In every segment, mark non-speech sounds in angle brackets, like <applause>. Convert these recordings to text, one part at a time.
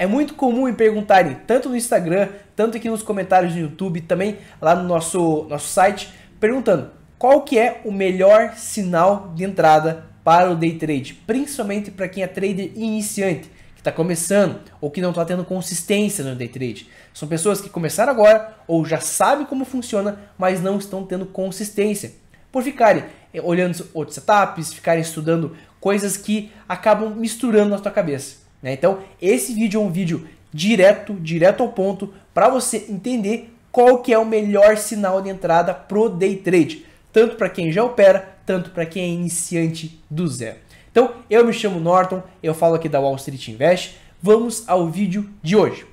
É muito comum me perguntarem, tanto no Instagram, tanto aqui nos comentários do YouTube, também lá no nosso, nosso site, perguntando qual que é o melhor sinal de entrada para o day trade, principalmente para quem é trader iniciante, que está começando ou que não está tendo consistência no day trade. São pessoas que começaram agora ou já sabem como funciona, mas não estão tendo consistência. Por ficarem eh, olhando outros setups, ficarem estudando coisas que acabam misturando na sua cabeça. Né? Então, esse vídeo é um vídeo direto, direto ao ponto, para você entender qual que é o melhor sinal de entrada pro day trade, tanto para quem já opera, tanto para quem é iniciante do zero. Então, eu me chamo Norton, eu falo aqui da Wall Street Invest. Vamos ao vídeo de hoje.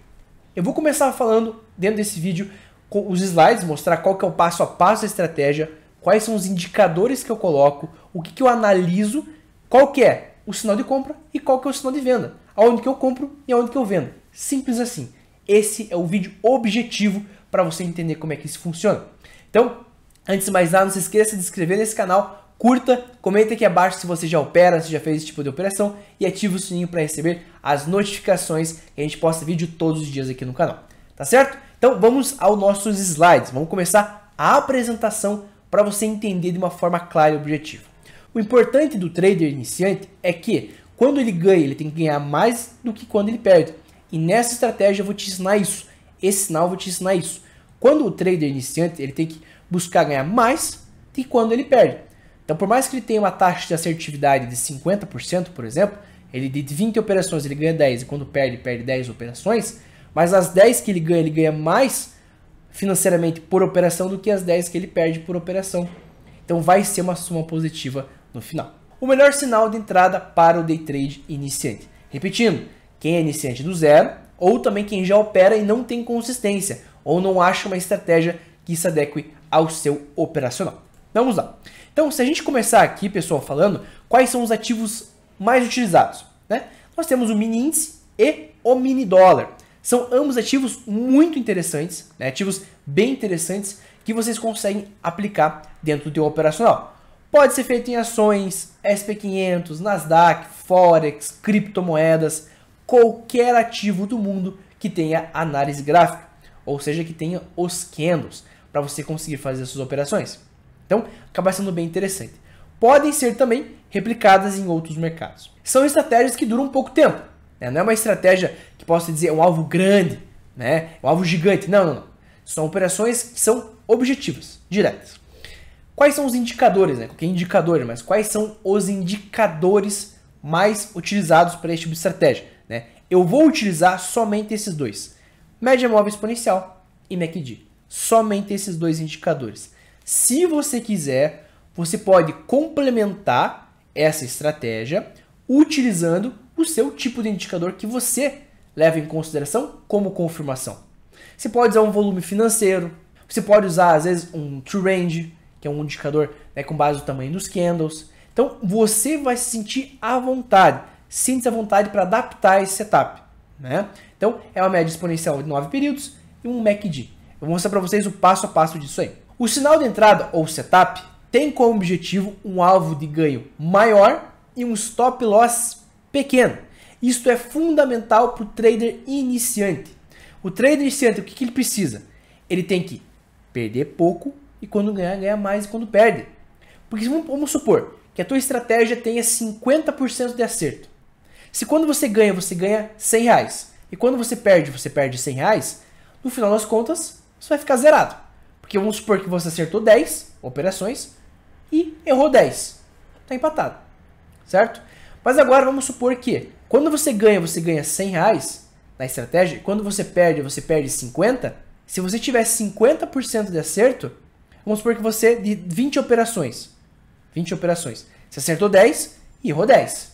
Eu vou começar falando dentro desse vídeo com os slides, mostrar qual que é o passo a passo da estratégia, quais são os indicadores que eu coloco, o que, que eu analiso, qual que é o sinal de compra e qual que é o sinal de venda aonde que eu compro e aonde que eu vendo. Simples assim. Esse é o vídeo objetivo para você entender como é que isso funciona. Então, antes de mais nada, não se esqueça de se inscrever nesse canal, curta, comenta aqui abaixo se você já opera, se já fez esse tipo de operação e ativa o sininho para receber as notificações que a gente posta vídeo todos os dias aqui no canal. Tá certo? Então vamos aos nossos slides. Vamos começar a apresentação para você entender de uma forma clara e objetiva. O importante do trader iniciante é que quando ele ganha, ele tem que ganhar mais do que quando ele perde. E nessa estratégia eu vou te ensinar isso. Esse sinal eu vou te ensinar isso. Quando o trader iniciante, ele tem que buscar ganhar mais do que quando ele perde. Então, por mais que ele tenha uma taxa de assertividade de 50%, por exemplo, ele de 20 operações ele ganha 10 e quando perde, perde 10 operações, mas as 10 que ele ganha, ele ganha mais financeiramente por operação do que as 10 que ele perde por operação. Então vai ser uma soma positiva no final o melhor sinal de entrada para o day trade iniciante. Repetindo, quem é iniciante do zero ou também quem já opera e não tem consistência ou não acha uma estratégia que se adeque ao seu operacional. Vamos lá. Então, se a gente começar aqui, pessoal, falando quais são os ativos mais utilizados, né? Nós temos o mini índice e o mini dólar. São ambos ativos muito interessantes, né? ativos bem interessantes que vocês conseguem aplicar dentro do seu operacional. Pode ser feito em ações, SP500, Nasdaq, Forex, criptomoedas, qualquer ativo do mundo que tenha análise gráfica, ou seja, que tenha os candles, para você conseguir fazer suas operações. Então, acaba sendo bem interessante. Podem ser também replicadas em outros mercados. São estratégias que duram um pouco tempo. Né? Não é uma estratégia que possa dizer é um alvo grande, né? É um alvo gigante. Não, não, não. São operações que são objetivas, diretas. Quais são os indicadores, né? Porque indicador? mas quais são os indicadores mais utilizados para este tipo de estratégia, né? Eu vou utilizar somente esses dois: média móvel exponencial e MACD. Somente esses dois indicadores. Se você quiser, você pode complementar essa estratégia utilizando o seu tipo de indicador que você leva em consideração como confirmação. Você pode usar um volume financeiro, você pode usar às vezes um true range, é um indicador né, com base no tamanho dos candles. Então você vai se sentir à vontade, sinta-se à vontade para adaptar esse setup. Né? Então é uma média exponencial de 9 períodos e um MACD. Eu vou mostrar para vocês o passo a passo disso aí. O sinal de entrada ou setup tem como objetivo um alvo de ganho maior e um stop loss pequeno. Isto é fundamental para o trader iniciante. O trader iniciante, o que, que ele precisa? Ele tem que perder pouco e quando ganhar, ganha mais e quando perde. Porque vamos supor que a tua estratégia tenha 50% de acerto. Se quando você ganha, você ganha 100 reais, e quando você perde, você perde 100 reais, no final das contas, você vai ficar zerado. Porque vamos supor que você acertou 10 operações e errou 10. Está empatado, certo? Mas agora vamos supor que quando você ganha, você ganha 100 reais na estratégia, e quando você perde, você perde 50. Se você tiver 50% de acerto, Vamos supor que você, de 20 operações, 20 operações, você acertou 10 e errou 10.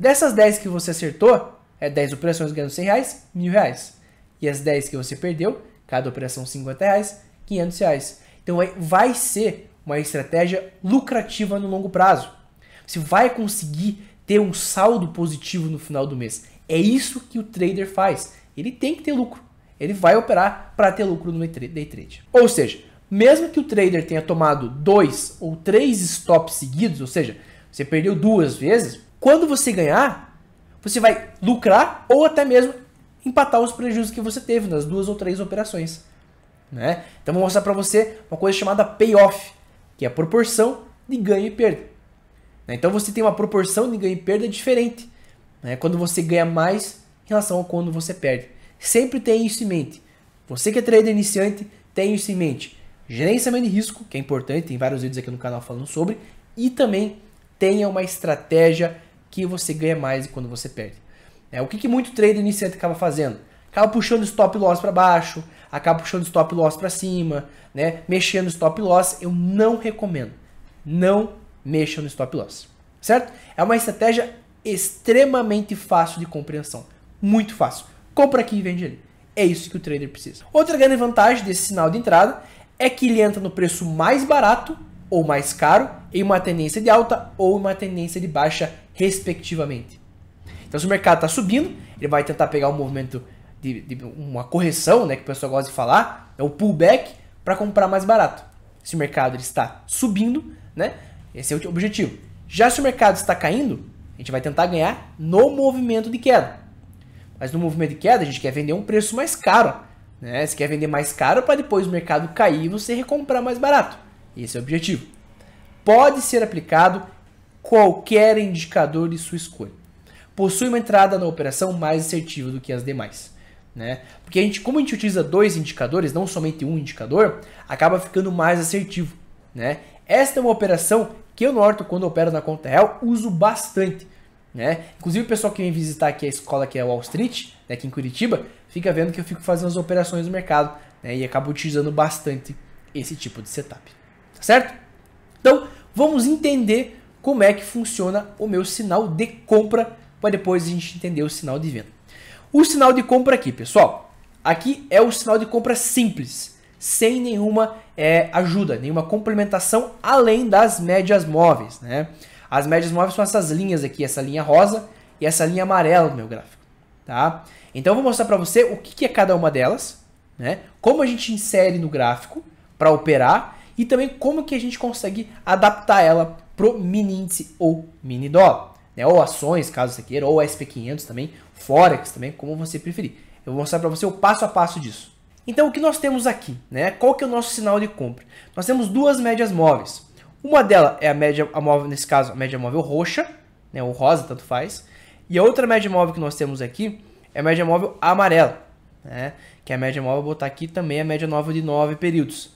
Dessas 10 que você acertou, é 10 operações ganhando 100 reais, 1000 reais. E as 10 que você perdeu, cada operação 50 reais, 500 reais. Então é, vai ser uma estratégia lucrativa no longo prazo. Você vai conseguir ter um saldo positivo no final do mês. É isso que o trader faz. Ele tem que ter lucro. Ele vai operar para ter lucro no day trade. Ou seja, mesmo que o trader tenha tomado dois ou três stops seguidos, ou seja, você perdeu duas vezes, quando você ganhar, você vai lucrar ou até mesmo empatar os prejuízos que você teve nas duas ou três operações. Né? Então vou mostrar para você uma coisa chamada payoff, que é a proporção de ganho e perda. Né? Então você tem uma proporção de ganho e perda diferente né? quando você ganha mais em relação a quando você perde. Sempre tenha isso em mente. Você que é trader iniciante, tenha isso em mente gerenciamento de risco, que é importante, tem vários vídeos aqui no canal falando sobre, e também tenha uma estratégia que você ganha mais quando você perde. É, o que, que muito trader iniciante acaba fazendo? Acaba puxando stop loss para baixo, acaba puxando stop loss para cima, né? mexendo stop loss. Eu não recomendo. Não mexa no stop loss. Certo? É uma estratégia extremamente fácil de compreensão. Muito fácil. Compra aqui e vende ali. É isso que o trader precisa. Outra grande vantagem desse sinal de entrada é que ele entra no preço mais barato ou mais caro em uma tendência de alta ou uma tendência de baixa, respectivamente. Então, se o mercado está subindo, ele vai tentar pegar um movimento de, de, uma correção, né, que o pessoal gosta de falar, é o pullback para comprar mais barato. Se o mercado ele está subindo, né, esse é o objetivo. Já se o mercado está caindo, a gente vai tentar ganhar no movimento de queda. Mas no movimento de queda, a gente quer vender um preço mais caro né? Você quer vender mais caro para depois o mercado cair e você recomprar mais barato. Esse é o objetivo. Pode ser aplicado qualquer indicador de sua escolha. Possui uma entrada na operação mais assertiva do que as demais. Né? Porque a gente, como a gente utiliza dois indicadores, não somente um indicador, acaba ficando mais assertivo. Né? Esta é uma operação que eu norto quando opero na conta real, uso bastante. Né? Inclusive o pessoal que vem visitar aqui a escola que é Wall Street, né, aqui em Curitiba, fica vendo que eu fico fazendo as operações no mercado né, e acabo utilizando bastante esse tipo de setup. Tá certo? Então, vamos entender como é que funciona o meu sinal de compra para depois a gente entender o sinal de venda. O sinal de compra aqui, pessoal, aqui é o sinal de compra simples, sem nenhuma é, ajuda, nenhuma complementação além das médias móveis, né? As médias móveis são essas linhas aqui, essa linha rosa e essa linha amarela do meu gráfico, tá? Então eu vou mostrar para você o que, é cada uma delas, né? Como a gente insere no gráfico para operar e também como que a gente consegue adaptar ela pro mini índice ou mini dólar, né? Ou ações, caso você queira, ou SP500 também, Forex também, como você preferir. Eu vou mostrar para você o passo a passo disso. Então o que nós temos aqui, né? Qual que é o nosso sinal de compra? Nós temos duas médias móveis. Uma dela é a média a móvel, nesse caso, a média móvel roxa, né, ou rosa, tanto faz. E a outra média móvel que nós temos aqui é a média móvel amarela, né? Que é a média móvel, vou botar aqui também a média móvel de 9 períodos.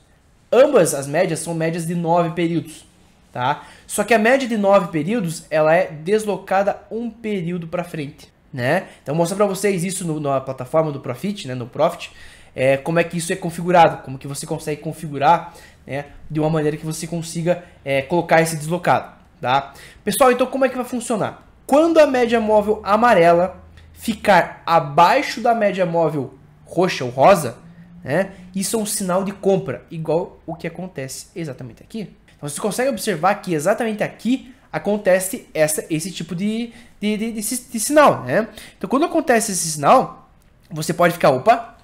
Ambas as médias são médias de 9 períodos, tá? Só que a média de 9 períodos, ela é deslocada um período para frente, né? Então, vou mostrar para vocês isso no, na plataforma do Profit, né, no Profit, é, como é que isso é configurado, como que você consegue configurar né, de uma maneira que você consiga é, colocar esse deslocado. Tá? Pessoal, então como é que vai funcionar? Quando a média móvel amarela ficar abaixo da média móvel roxa ou rosa, né, isso é um sinal de compra, igual o que acontece exatamente aqui. Então você consegue observar que exatamente aqui acontece essa, esse tipo de, de, de, de, de sinal. Né? Então quando acontece esse sinal, você pode ficar, opa,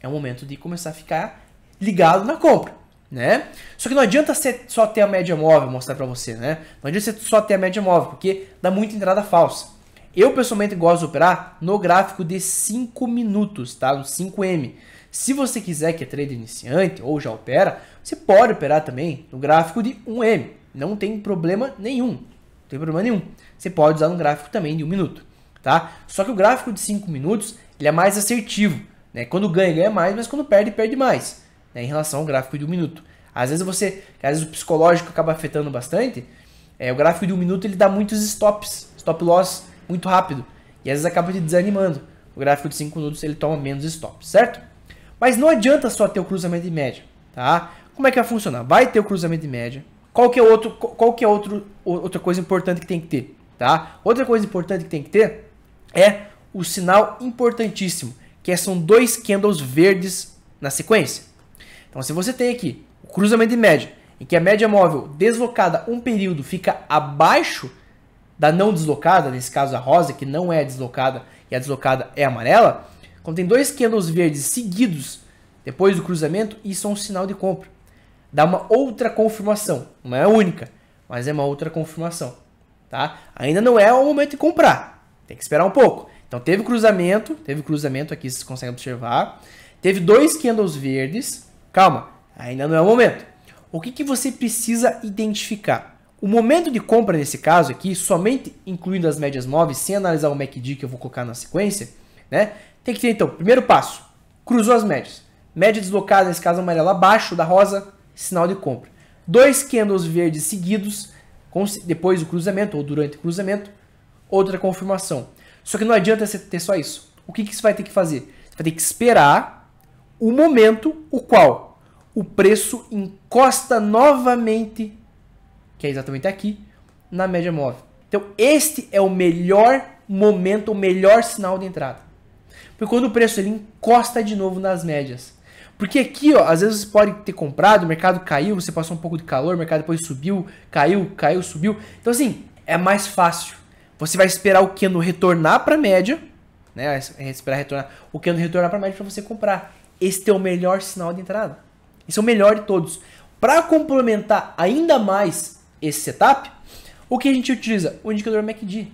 é o momento de começar a ficar ligado na compra. Né? Só que não adianta você só ter a média móvel mostrar para você, né? Não adianta você só ter a média móvel, porque dá muita entrada falsa. Eu pessoalmente gosto de operar no gráfico de 5 minutos, tá? No 5M. Se você quiser que é trader iniciante ou já opera, você pode operar também no gráfico de 1M. Não tem problema nenhum. Não tem problema nenhum. Você pode usar no gráfico também de 1 minuto, tá? Só que o gráfico de 5 minutos, ele é mais assertivo, né? Quando ganha, ganha mais, mas quando perde, perde mais, né? Em relação ao gráfico de 1 minuto. Às vezes você, às vezes o psicológico acaba afetando bastante. É, o gráfico de 1 minuto, ele dá muitos stops, stop loss, muito rápido. E às vezes acaba te desanimando. O gráfico de 5 minutos ele toma menos stop, certo? Mas não adianta só ter o cruzamento de média, tá? Como é que vai funcionar? Vai ter o cruzamento de média. Qual que é outro, qual que é outro, outra coisa importante que tem que ter, tá? Outra coisa importante que tem que ter é o sinal importantíssimo, que é, são dois candles verdes na sequência. Então, se você tem aqui o cruzamento de média, em que a média móvel deslocada um período fica abaixo da não deslocada, nesse caso a rosa, que não é deslocada e a deslocada é amarela, quando tem dois candles verdes seguidos depois do cruzamento, isso é um sinal de compra. Dá uma outra confirmação, não é a única, mas é uma outra confirmação, tá? Ainda não é o momento de comprar, tem que esperar um pouco. Então teve cruzamento, teve cruzamento aqui, vocês conseguem observar. Teve dois candles verdes, calma, ainda não é o momento. O que, que você precisa identificar? O momento de compra nesse caso aqui, somente incluindo as médias móveis, sem analisar o MACD que eu vou colocar na sequência, né? Tem que ter então, primeiro passo, cruzou as médias. Média deslocada, nesse caso amarela abaixo da rosa, sinal de compra. Dois candles verdes seguidos, depois do cruzamento ou durante o cruzamento, outra confirmação. Só que não adianta você ter só isso. O que, que você vai ter que fazer? Você vai ter que esperar o momento o qual o preço encosta novamente que é exatamente aqui, na média móvel. Então, este é o melhor momento, o melhor sinal de entrada. Porque quando o preço ele encosta de novo nas médias. Porque aqui, ó, às vezes você pode ter comprado, o mercado caiu, você passou um pouco de calor, o mercado depois subiu, caiu, caiu, subiu. Então, assim, é mais fácil. Você vai esperar o que no retornar para a média, né? Esperar retornar, o no retornar para a média para você comprar. Este é o melhor sinal de entrada. Esse é o melhor de todos. Para complementar ainda mais esse setup, o que a gente utiliza? O indicador MACD.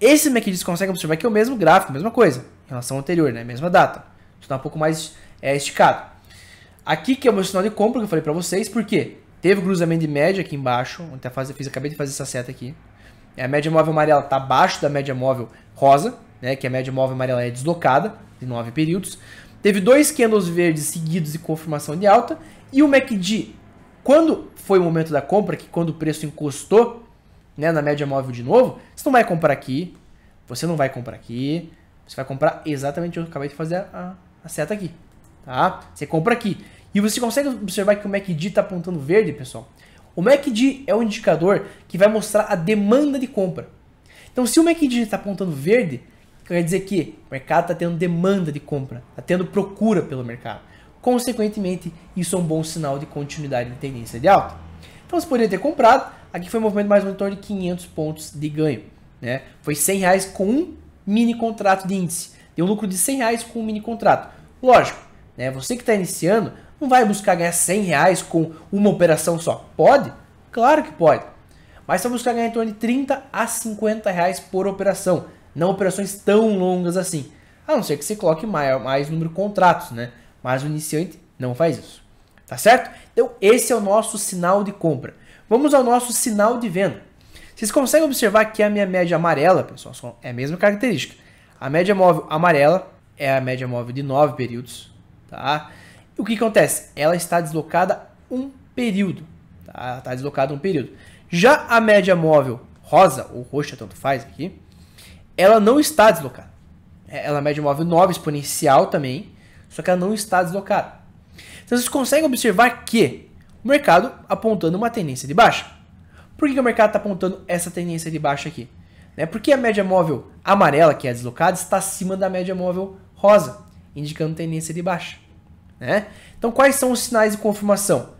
Esse MACD você consegue observar que é o mesmo gráfico, mesma coisa, em relação ao anterior, né? mesma data. Está um pouco mais é, esticado. Aqui que é o meu sinal de compra que eu falei para vocês, porque teve cruzamento de média aqui embaixo, onde faz, fiz, acabei de fazer essa seta aqui. A média móvel amarela está abaixo da média móvel rosa, né, que a média móvel amarela é deslocada, de 9 períodos. Teve dois candles verdes seguidos de confirmação de alta, e o MACD quando foi o momento da compra, que quando o preço encostou né, na média móvel de novo, você não vai comprar aqui, você não vai comprar aqui, você vai comprar exatamente onde eu acabei de fazer a, a, seta aqui. Tá? Você compra aqui. E você consegue observar que o MACD está apontando verde, pessoal? O MACD é um indicador que vai mostrar a demanda de compra. Então, se o MACD está apontando verde, quer dizer que o mercado está tendo demanda de compra, está tendo procura pelo mercado. Consequentemente, isso é um bom sinal de continuidade de tendência de alta. Então você poderia ter comprado, aqui foi um movimento mais ou menos em torno de 500 pontos de ganho. Né? Foi 100 reais com um mini contrato de índice. Deu um lucro de 100 reais com um mini contrato. Lógico, né? você que está iniciando não vai buscar ganhar 100 reais com uma operação só. Pode? Claro que pode. Mas você vai buscar ganhar em torno de 30 a 50 reais por operação. Não operações tão longas assim. A não ser que você coloque mais, mais número de contratos, né? mas o iniciante não faz isso. Tá certo? Então, esse é o nosso sinal de compra. Vamos ao nosso sinal de venda. Vocês conseguem observar que a minha média amarela, pessoal, é a mesma característica. A média móvel amarela é a média móvel de 9 períodos. Tá? E o que acontece? Ela está deslocada um período. Tá? Está deslocada um período. Já a média móvel rosa, ou roxa, tanto faz aqui, ela não está deslocada. É, ela é média móvel 9 exponencial também, só que ela não está deslocada. Então vocês conseguem observar que o mercado apontando uma tendência de baixa. Por que, que o mercado está apontando essa tendência de baixa aqui? Né? Porque a média móvel amarela, que é deslocada, está acima da média móvel rosa, indicando tendência de baixa. Né? Então quais são os sinais de confirmação?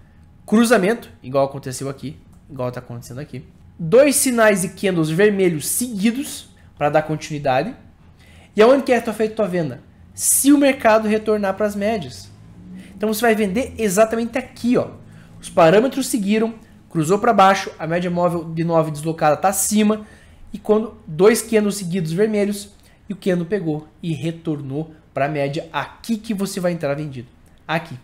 Cruzamento, igual aconteceu aqui, igual está acontecendo aqui. Dois sinais de candles vermelhos seguidos para dar continuidade. E aonde que é a feita tua venda? se o mercado retornar para as médias. Então você vai vender exatamente aqui, ó. Os parâmetros seguiram, cruzou para baixo, a média móvel de 9 deslocada está acima e quando dois candles seguidos vermelhos e o candle pegou e retornou para a média aqui que você vai entrar vendido. Aqui.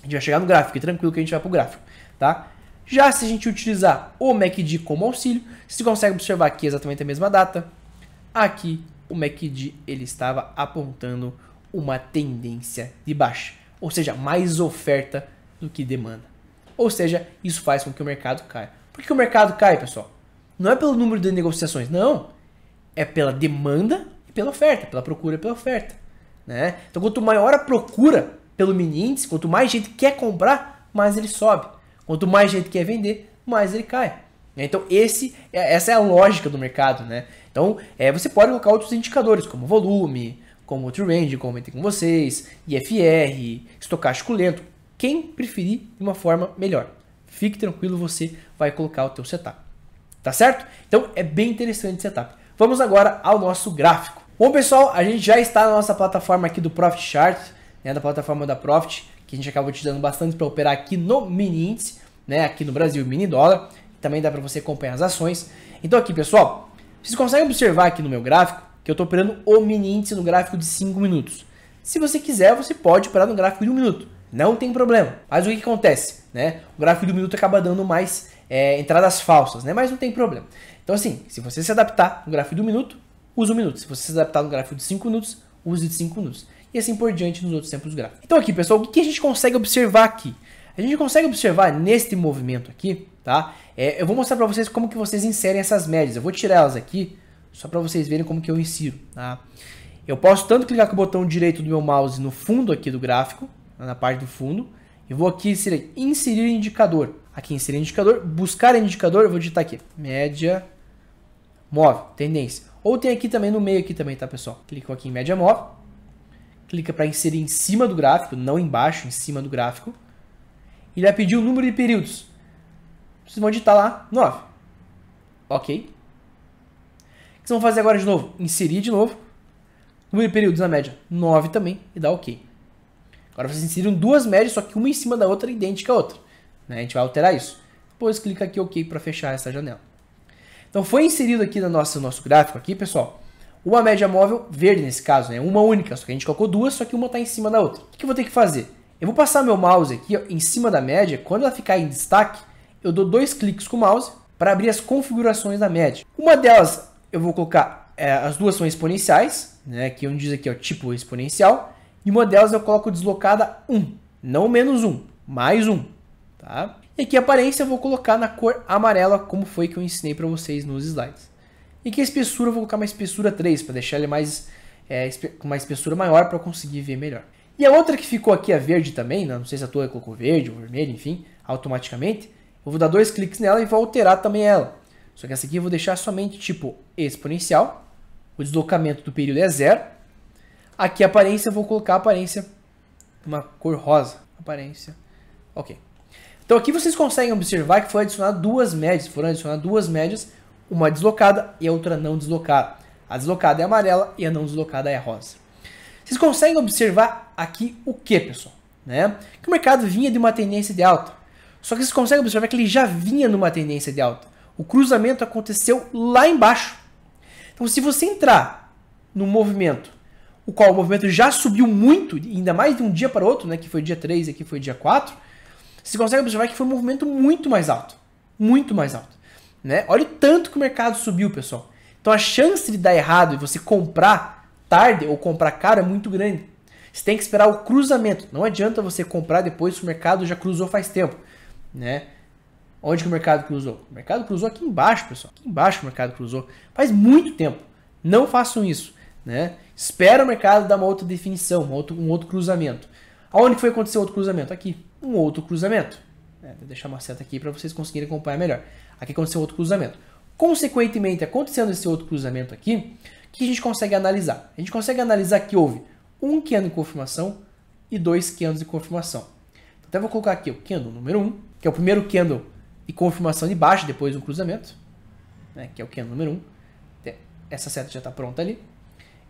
A gente vai chegar no gráfico, tranquilo que a gente vai pro gráfico, tá? Já se a gente utilizar o MACD como auxílio, você consegue observar aqui exatamente a mesma data, aqui o MACD ele estava apontando uma tendência de baixa, ou seja, mais oferta do que demanda. Ou seja, isso faz com que o mercado caia. Por que o mercado cai, pessoal? Não é pelo número de negociações, não. É pela demanda e pela oferta, pela procura e pela oferta. Né? Então, quanto maior a procura pelo mini índice, quanto mais gente quer comprar, mais ele sobe. Quanto mais gente quer vender, mais ele cai. Então, esse, é, essa é a lógica do mercado. Né? Então, é, você pode colocar outros indicadores, como volume, como true range, como eu com vocês, IFR, estocástico lento, quem preferir de uma forma melhor. Fique tranquilo, você vai colocar o teu setup. Tá certo? Então, é bem interessante o setup. Vamos agora ao nosso gráfico. Bom, pessoal, a gente já está na nossa plataforma aqui do Profit Chart, né, da plataforma da Profit, que a gente acaba utilizando bastante para operar aqui no mini índice, né, aqui no Brasil, mini dólar. Também dá para você acompanhar as ações. Então aqui, pessoal, vocês conseguem observar aqui no meu gráfico que eu estou operando o mini índice no gráfico de 5 minutos. Se você quiser, você pode operar no gráfico de 1 um minuto. Não tem problema. Mas o que acontece? Né? O gráfico de 1 um minuto acaba dando mais é, entradas falsas, né? mas não tem problema. Então assim, se você se adaptar no gráfico de 1 um minuto, use 1 minuto. Se você se adaptar no gráfico de 5 minutos, use de 5 minutos. E assim por diante nos outros tempos gráficos. Então aqui, pessoal, o que a gente consegue observar aqui? A gente consegue observar neste movimento aqui, tá? É, eu vou mostrar para vocês como que vocês inserem essas médias. Eu vou tirar elas aqui, só para vocês verem como que eu insiro, tá? Eu posso tanto clicar com o botão direito do meu mouse no fundo aqui do gráfico, na parte do fundo, e vou aqui inserir, inserir indicador. Aqui inserir indicador, buscar indicador, eu vou digitar aqui, média móvel, tendência. Ou tem aqui também no meio aqui também, tá, pessoal? Clico aqui em média móvel. Clica para inserir em cima do gráfico, não embaixo, em cima do gráfico. Ele vai pedir o número de períodos. Vocês vão digitar lá 9. Ok. O que vocês vão fazer agora de novo? Inserir de novo. Número de períodos na média 9 também e dá ok. Agora vocês inseriram duas médias, só que uma em cima da outra é idêntica à outra. Né? A gente vai alterar isso. Depois clica aqui OK para fechar essa janela. Então foi inserido aqui no nosso, nosso gráfico aqui, pessoal, uma média móvel verde nesse caso, né? uma única, só que a gente colocou duas, só que uma está em cima da outra. O que eu vou ter que fazer? Eu vou passar meu mouse aqui ó, em cima da média. Quando ela ficar em destaque, eu dou dois cliques com o mouse para abrir as configurações da média. Uma delas eu vou colocar, é, as duas são exponenciais, né, que onde diz aqui o tipo exponencial, e uma delas eu coloco deslocada 1, não menos 1, mais 1. Tá? E aqui a aparência eu vou colocar na cor amarela, como foi que eu ensinei para vocês nos slides. E aqui a espessura eu vou colocar uma espessura 3, para deixar ele mais, é, com uma espessura maior para conseguir ver melhor. E a outra que ficou aqui é verde também, né? não sei se a tua colocou verde ou vermelho, enfim, automaticamente. Eu vou dar dois cliques nela e vou alterar também ela. Só que essa aqui eu vou deixar somente tipo exponencial. O deslocamento do período é zero. Aqui a aparência, eu vou colocar a aparência uma cor rosa. Aparência. Ok. Então aqui vocês conseguem observar que foi adicionado duas médias. Foram adicionadas duas médias, uma deslocada e a outra não deslocada. A deslocada é amarela e a não deslocada é rosa. Vocês conseguem observar aqui o que, pessoal? Né? Que o mercado vinha de uma tendência de alta. Só que vocês conseguem observar que ele já vinha numa tendência de alta. O cruzamento aconteceu lá embaixo. Então, se você entrar no movimento, o qual o movimento já subiu muito, ainda mais de um dia para outro, né? que foi dia 3 e aqui foi dia 4, você consegue observar que foi um movimento muito mais alto. Muito mais alto. Né? Olha o tanto que o mercado subiu, pessoal. Então, a chance de dar errado e você comprar tarde ou comprar caro é muito grande. Você tem que esperar o cruzamento. Não adianta você comprar depois que o mercado já cruzou faz tempo, né? Onde que o mercado cruzou? O mercado cruzou aqui embaixo, pessoal. Aqui embaixo o mercado cruzou. Faz muito tempo. Não façam isso, né? Espera o mercado dar uma outra definição, um outro, um outro cruzamento. Aonde foi acontecer outro cruzamento? Aqui. Um outro cruzamento. É, vou deixar uma seta aqui para vocês conseguirem acompanhar melhor. Aqui aconteceu outro cruzamento. Consequentemente, acontecendo esse outro cruzamento aqui, que a gente consegue analisar? A gente consegue analisar que houve um candle de confirmação e dois candles de confirmação. Então, até vou colocar aqui o candle número 1, um, que é o primeiro candle e confirmação de baixo depois do cruzamento, né, que é o candle número 1. Um. Essa seta já está pronta ali.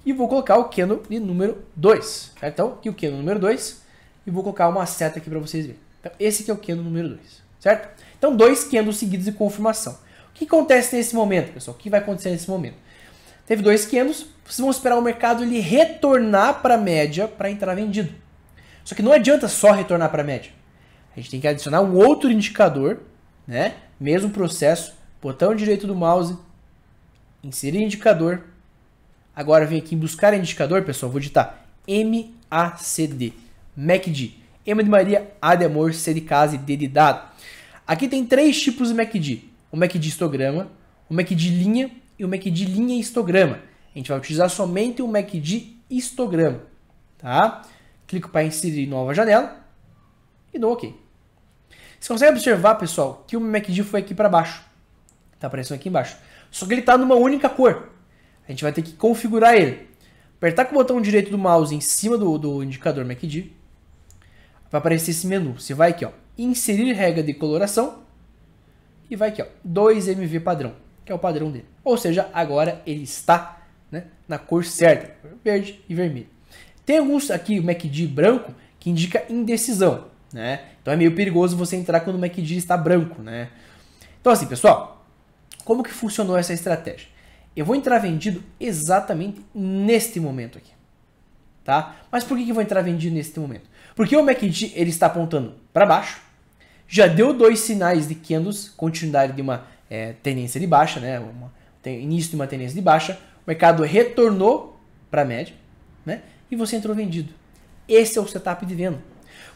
E vou colocar o candle de número 2. Então, aqui o candle número 2. E vou colocar uma seta aqui para vocês verem. Então, esse aqui é o candle número 2, certo? Então, dois candles seguidos de confirmação. O que acontece nesse momento, pessoal? O que vai acontecer nesse momento? Teve dois 500, vocês vão esperar o mercado ele retornar para a média para entrar vendido. Só que não adianta só retornar para a média. A gente tem que adicionar um outro indicador, né? Mesmo processo, botão direito do mouse, inserir indicador. Agora vem aqui em buscar indicador, pessoal, vou digitar MACD, MACD. M de Maria, A de amor, C de casa e D de dado. Aqui tem três tipos de MACD. O MACD histograma, o MACD linha e o MACD linha histograma. A gente vai utilizar somente o MACD histograma, tá? Clico para inserir nova janela e dou OK. Você consegue observar, pessoal, que o MACD foi aqui para baixo. Tá aparecendo aqui embaixo. Só que ele está numa única cor. A gente vai ter que configurar ele. Apertar com o botão direito do mouse em cima do, do indicador MACD. Vai aparecer esse menu. Você vai aqui, ó. Inserir regra de coloração. E vai aqui, ó. 2MV padrão que é o padrão dele. Ou seja, agora ele está né, na cor certa, verde e vermelho. Tem alguns aqui, o MACD branco, que indica indecisão. Né? Então é meio perigoso você entrar quando o MACD está branco. Né? Então assim, pessoal, como que funcionou essa estratégia? Eu vou entrar vendido exatamente neste momento aqui. Tá? Mas por que, que eu vou entrar vendido neste momento? Porque o MACD ele está apontando para baixo, já deu dois sinais de candles, continuidade de uma é, tendência de baixa, né? Uma, tem, início de uma tendência de baixa, o mercado retornou para a média, né? E você entrou vendido. Esse é o setup de venda.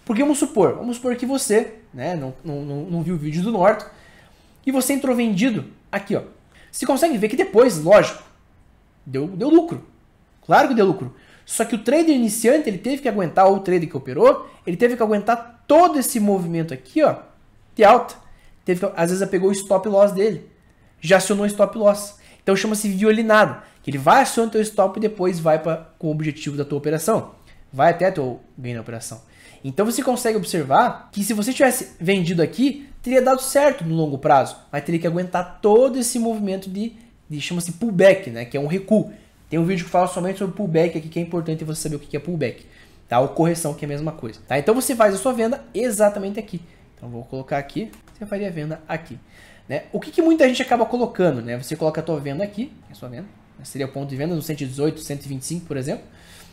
Porque vamos supor, vamos supor que você, né, não, não, não viu o vídeo do Norton, e você entrou vendido aqui, ó. Você consegue ver que depois, lógico, deu, deu lucro. Claro que deu lucro. Só que o trader iniciante, ele teve que aguentar, ou o trader que operou, ele teve que aguentar todo esse movimento aqui, ó, de alta. Teve que, às vezes pegou o stop loss dele. Já acionou stop loss. Então chama-se violinado. Que ele vai acionar o teu stop e depois vai pra, com o objetivo da tua operação. Vai até teu ganho na operação. Então você consegue observar que se você tivesse vendido aqui, teria dado certo no longo prazo, mas teria que aguentar todo esse movimento de, de chama-se pullback, né? Que é um recuo. Tem um vídeo que fala somente sobre pullback aqui, que é importante você saber o que é pullback, tá? Ou correção, que é a mesma coisa, tá? Então você faz a sua venda exatamente aqui. Então vou colocar aqui você faria venda aqui. Né? O que, que, muita gente acaba colocando, né? Você coloca a tua venda aqui, é a sua venda, né? seria o ponto de venda no 118, 125, por exemplo,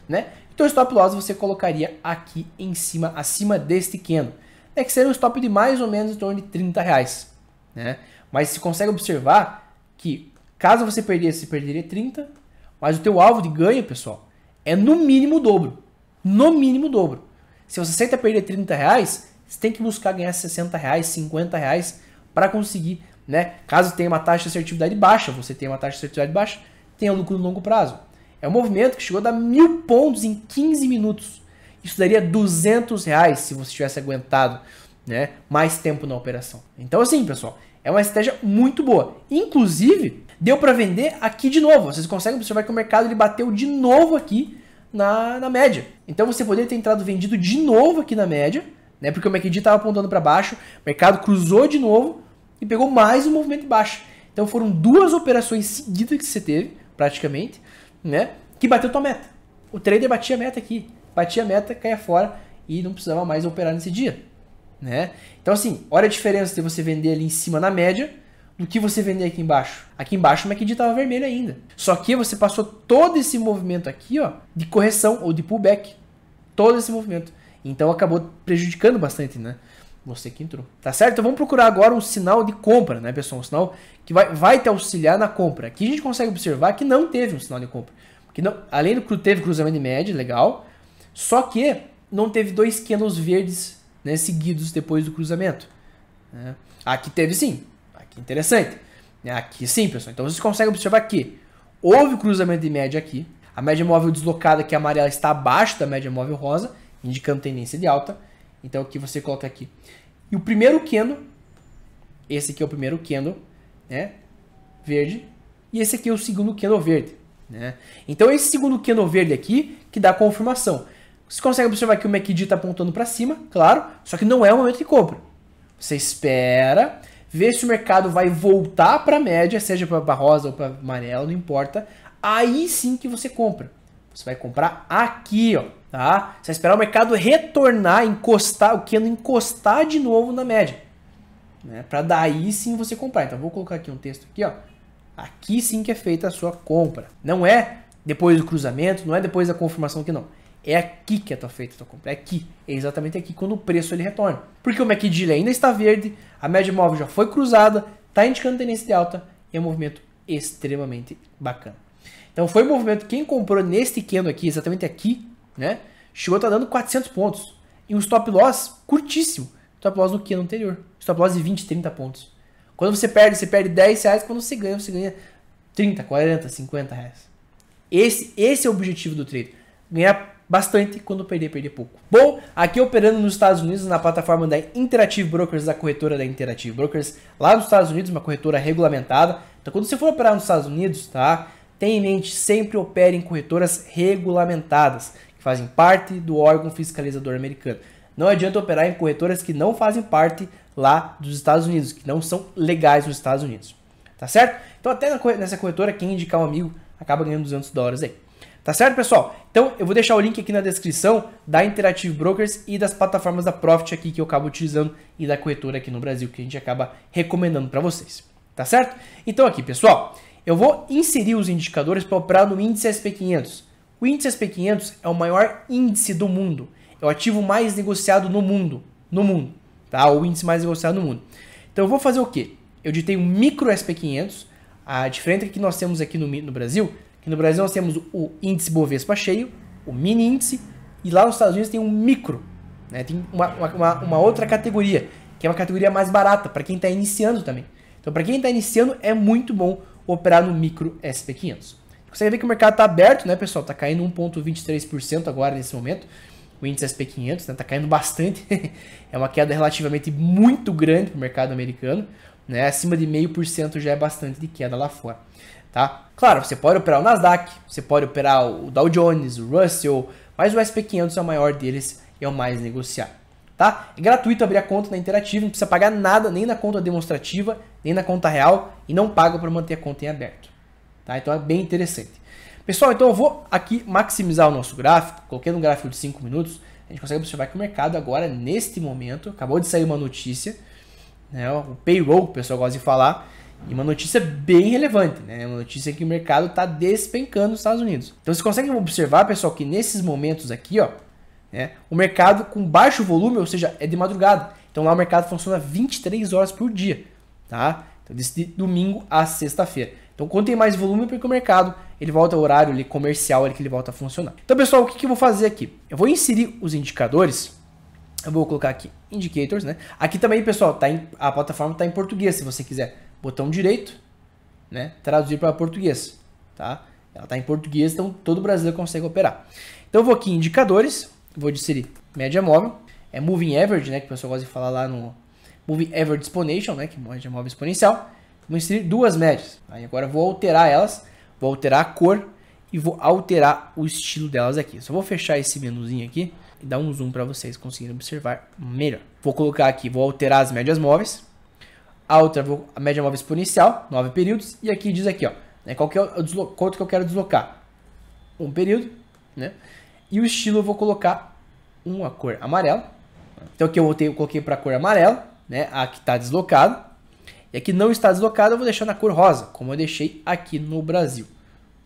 né? Então, stop loss você colocaria aqui em cima, acima deste candle, é né? que seria um stop de mais ou menos em torno de 30 reais, né? Mas você consegue observar que caso você perdesse, você perderia 30, mas o teu alvo de ganho, pessoal, é no mínimo o dobro, no mínimo o dobro. Se você aceita perder 30 reais, você tem que buscar ganhar 60 reais, 50 reais para conseguir, né? Caso tenha uma taxa de assertividade baixa, você tenha uma taxa de assertividade baixa, tenha lucro no longo prazo. É um movimento que chegou a dar mil pontos em 15 minutos. Isso daria 200 reais se você tivesse aguentado né, mais tempo na operação. Então assim, pessoal, é uma estratégia muito boa. Inclusive, deu para vender aqui de novo. Vocês conseguem observar que o mercado ele bateu de novo aqui na, na média. Então você poderia ter entrado vendido de novo aqui na média, né? Porque o MACD estava apontando para baixo, o mercado cruzou de novo e pegou mais um movimento baixo. Então foram duas operações seguidas que você teve, praticamente, né? Que bateu tua meta. O trader batia a meta aqui, batia a meta, caia fora e não precisava mais operar nesse dia, né? Então assim, olha a diferença de você vender ali em cima na média do que você vender aqui embaixo. Aqui embaixo o MACD estava vermelho ainda. Só que você passou todo esse movimento aqui, ó, de correção ou de pullback. Todo esse movimento. Então acabou prejudicando bastante, né? Você que entrou. Tá certo? Então vamos procurar agora um sinal de compra, né, pessoal? Um sinal que vai, vai te auxiliar na compra. Aqui a gente consegue observar que não teve um sinal de compra. porque não, além do que teve cruzamento de média, legal. Só que não teve dois candles verdes né, seguidos depois do cruzamento. Né? Aqui teve sim. Aqui é interessante. Aqui sim, pessoal. Então vocês conseguem observar que houve cruzamento de média aqui. A média móvel deslocada, que é amarela, está abaixo da média móvel rosa indicando tendência de alta. Então aqui você coloca aqui. E o primeiro candle, esse aqui é o primeiro candle, né? Verde. E esse aqui é o segundo candle verde, né? Então esse segundo candle verde aqui que dá confirmação. Você consegue observar que o MACD está apontando para cima, claro, só que não é o momento de compra. Você espera, vê se o mercado vai voltar para a média, seja para rosa ou para amarela, não importa. Aí sim que você compra. Você vai comprar aqui, ó, tá? Você vai esperar o mercado retornar, encostar, o que encostar de novo na média, né? Para daí sim você comprar. Então vou colocar aqui um texto aqui, ó. Aqui sim que é feita a sua compra. Não é depois do cruzamento, não é depois da confirmação que não. É aqui que é tua feita a tua compra, é aqui, é exatamente aqui quando o preço ele retorna. Porque o MACD ainda está verde, a média móvel já foi cruzada, está indicando tendência de alta e é um movimento extremamente bacana. Então foi um movimento, quem comprou neste candle aqui, exatamente aqui, né? Chegou a tá dando 400 pontos. E um stop loss curtíssimo. Stop loss no candle anterior. Stop loss de 20, 30 pontos. Quando você perde, você perde 10 reais. Quando você ganha, você ganha 30, 40, 50 reais. Esse, esse é o objetivo do trade. Ganhar bastante quando perder, perder pouco. Bom, aqui operando nos Estados Unidos na plataforma da Interactive Brokers, da corretora da Interactive Brokers, lá nos Estados Unidos, uma corretora regulamentada. Então, quando você for operar nos Estados Unidos, tá? tenha em mente sempre opere em corretoras regulamentadas, que fazem parte do órgão fiscalizador americano. Não adianta operar em corretoras que não fazem parte lá dos Estados Unidos, que não são legais nos Estados Unidos. Tá certo? Então até nessa corretora, quem indicar um amigo acaba ganhando 200 dólares aí. Tá certo, pessoal? Então, eu vou deixar o link aqui na descrição da Interactive Brokers e das plataformas da Profit aqui que eu acabo utilizando e da corretora aqui no Brasil que a gente acaba recomendando para vocês. Tá certo? Então aqui, pessoal, eu vou inserir os indicadores para operar no índice SP500. O índice SP500 é o maior índice do mundo. É o ativo mais negociado no mundo. No mundo, tá? O índice mais negociado no mundo. Então eu vou fazer o quê? Eu ditei um micro SP500. A diferença é que nós temos aqui no, no Brasil, que no Brasil nós temos o índice Bovespa cheio, o mini índice, e lá nos Estados Unidos tem um micro. Né? Tem uma, uma, uma outra categoria, que é uma categoria mais barata, para quem está iniciando também. Então para quem está iniciando é muito bom operar no micro SP500. Consegue ver que o mercado está aberto, né, pessoal? Está caindo 1,23% agora nesse momento. O índice SP500 está né, tá caindo bastante. <laughs> é uma queda relativamente muito grande para o mercado americano. Né? Acima de 0,5% já é bastante de queda lá fora. Tá? Claro, você pode operar o Nasdaq, você pode operar o Dow Jones, o Russell, mas o SP500 é o maior deles e é o mais negociado tá? É gratuito abrir a conta na interativa, não precisa pagar nada nem na conta demonstrativa, nem na conta real e não paga para manter a conta em aberto, tá? Então é bem interessante. Pessoal, então eu vou aqui maximizar o nosso gráfico, coloquei um gráfico de 5 minutos, a gente consegue observar que o mercado agora, neste momento, acabou de sair uma notícia, né, o payroll, que o pessoal gosta de falar, e uma notícia bem relevante, né? Uma notícia que o mercado está despencando nos Estados Unidos. Então vocês conseguem observar, pessoal, que nesses momentos aqui, ó, né? O mercado com baixo volume, ou seja, é de madrugada. Então lá o mercado funciona 23 horas por dia, tá? Então de domingo a sexta-feira. Então quando tem mais volume, é porque o mercado ele volta ao horário comercial que ele volta a funcionar. Então pessoal, o que, que eu vou fazer aqui? Eu vou inserir os indicadores eu vou colocar aqui indicators, né? Aqui também, pessoal, tá em, a plataforma está em português, se você quiser. Botão direito, né? Traduzir para português, tá? Ela está em português, então todo brasileiro consegue operar. Então eu vou aqui em indicadores. Vou inserir Média móvel. É Moving Average, né? Que o pessoal gosta de falar lá no Moving Average Exponential, né? Que é média móvel exponencial. Vou inserir duas médias. Aí agora vou alterar elas. Vou alterar a cor e vou alterar o estilo delas aqui. Só vou fechar esse menuzinho aqui e dar um zoom para vocês conseguirem observar melhor. Vou colocar aqui, vou alterar as médias móveis. A outra, vou, a média móvel exponencial, 9 períodos. E aqui diz aqui, ó, né, qual que é o, quanto que eu quero deslocar. Um período, né? E o estilo eu vou colocar uma cor amarela. Então aqui eu, voltei, eu coloquei para a cor amarela, né? A que está deslocada. E aqui não está deslocada, eu vou deixar na cor rosa, como eu deixei aqui no Brasil.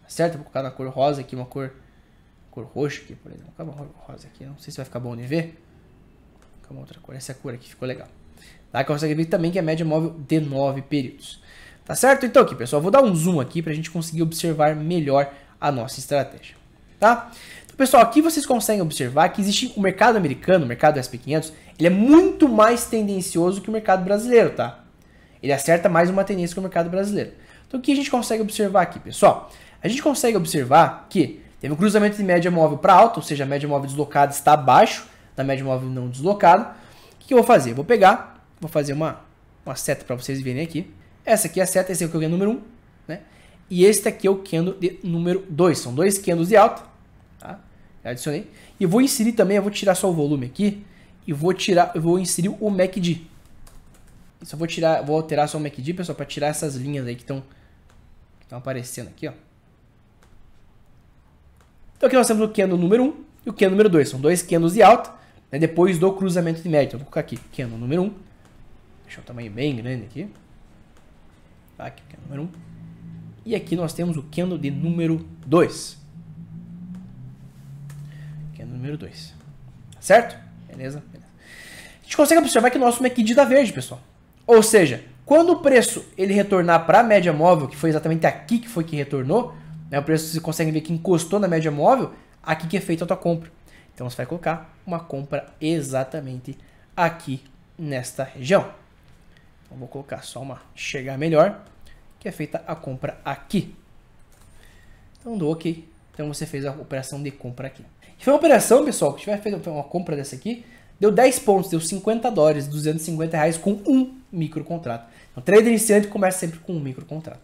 Tá certo? vou colocar na cor rosa aqui, uma cor, cor roxa aqui, por exemplo. Vou colocar uma rosa aqui, não sei se vai ficar bom de ver. Vou colocar uma outra cor, essa cor aqui ficou legal. Tá? Que consegue ver também que é média móvel de 9 períodos. Tá certo? Então aqui, pessoal, vou dar um zoom aqui para a gente conseguir observar melhor a nossa estratégia. Tá? Pessoal, aqui vocês conseguem observar que existe o mercado americano, o mercado SP500, ele é muito mais tendencioso que o mercado brasileiro, tá? Ele acerta mais uma tendência que o mercado brasileiro. Então o que a gente consegue observar aqui, pessoal? A gente consegue observar que teve um cruzamento de média móvel para alta, ou seja, a média móvel deslocada está abaixo da média móvel não deslocada. O que, eu vou fazer? Eu vou pegar, vou fazer uma, uma seta para vocês verem aqui. Essa aqui é a seta, esse aqui é o candle número 1, um, né? E esse aqui é o candle de número 2. São dois candles de alta Adicionei. E vou inserir também, eu vou tirar só o volume aqui. E vou tirar, eu vou inserir o MACD. Só vou tirar, vou alterar só o MACD, pessoal, para tirar essas linhas aí que estão que aparecendo aqui, ó. Então aqui nós temos o candle número 1 e o candle número 2. São dois candles de alta, né, depois do cruzamento de média. Então vou colocar aqui, candle número 1. Deixa o tamanho bem grande aqui. Tá, aqui candle número 1. E aqui nós temos o candle de número 2 número 2. Certo? Beleza? Beleza? A gente consegue observar que o nosso MACD dá verde, pessoal. Ou seja, quando o preço ele retornar para a média móvel, que foi exatamente aqui que foi que retornou, né, o preço você consegue ver que encostou na média móvel, aqui que é feita a tua compra. Então você vai colocar uma compra exatamente aqui nesta região. Então vou colocar só uma chegar melhor, que é feita a compra aqui. Então dou OK então você fez a operação de compra aqui. Foi uma operação, pessoal, que tiver feito uma compra dessa aqui, deu 10 pontos, deu 50 dólares, 250 reais com um microcontrato. Então, trader iniciante começa sempre com um microcontrato.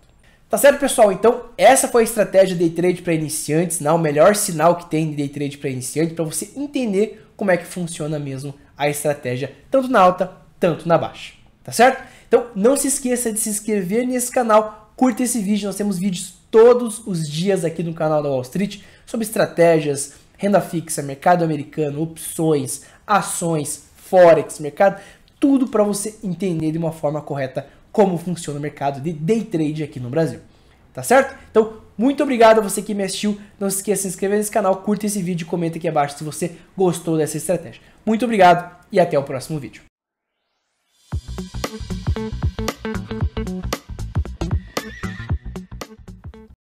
Tá certo, pessoal? Então, essa foi a estratégia de day trade para iniciantes, não, né? o melhor sinal que tem de day trade para iniciante, para você entender como é que funciona mesmo a estratégia, tanto na alta, tanto na baixa. Tá certo? Então, não se esqueça de se inscrever nesse canal, curta esse vídeo, nós temos vídeos todos os dias aqui no canal da Wall Street sobre estratégias, renda fixa, mercado americano, opções, ações, forex, mercado, tudo para você entender de uma forma correta como funciona o mercado de day trade aqui no Brasil. Tá certo? Então, muito obrigado a você que me assistiu. Não se esqueça de se inscrever nesse canal, curta esse vídeo e comenta aqui abaixo se você gostou dessa estratégia. Muito obrigado e até o próximo vídeo.